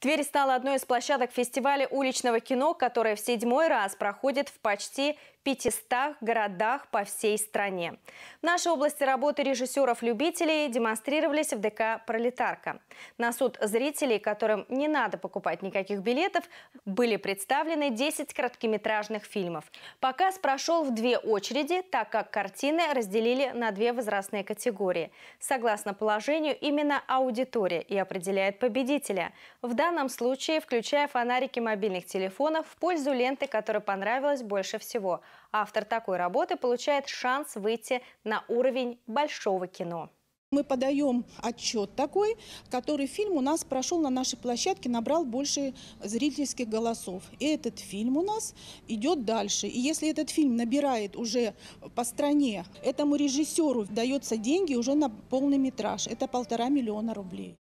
Тверь стала одной из площадок фестиваля уличного кино, которое в седьмой раз проходит в почти 500 городах по всей стране. В нашей области работы режиссеров-любителей демонстрировались в ДК «Пролетарка». На суд зрителей, которым не надо покупать никаких билетов, были представлены 10 короткометражных фильмов. Показ прошел в две очереди, так как картины разделили на две возрастные категории. Согласно положению, именно аудитория и определяет победителя. В данном данном случае включая фонарики мобильных телефонов в пользу ленты, которая понравилась больше всего. Автор такой работы получает шанс выйти на уровень большого кино. Мы подаем отчет такой, который фильм у нас прошел на нашей площадке, набрал больше зрительских голосов. И этот фильм у нас идет дальше. И если этот фильм набирает уже по стране, этому режиссеру дается деньги уже на полный метраж. Это полтора миллиона рублей.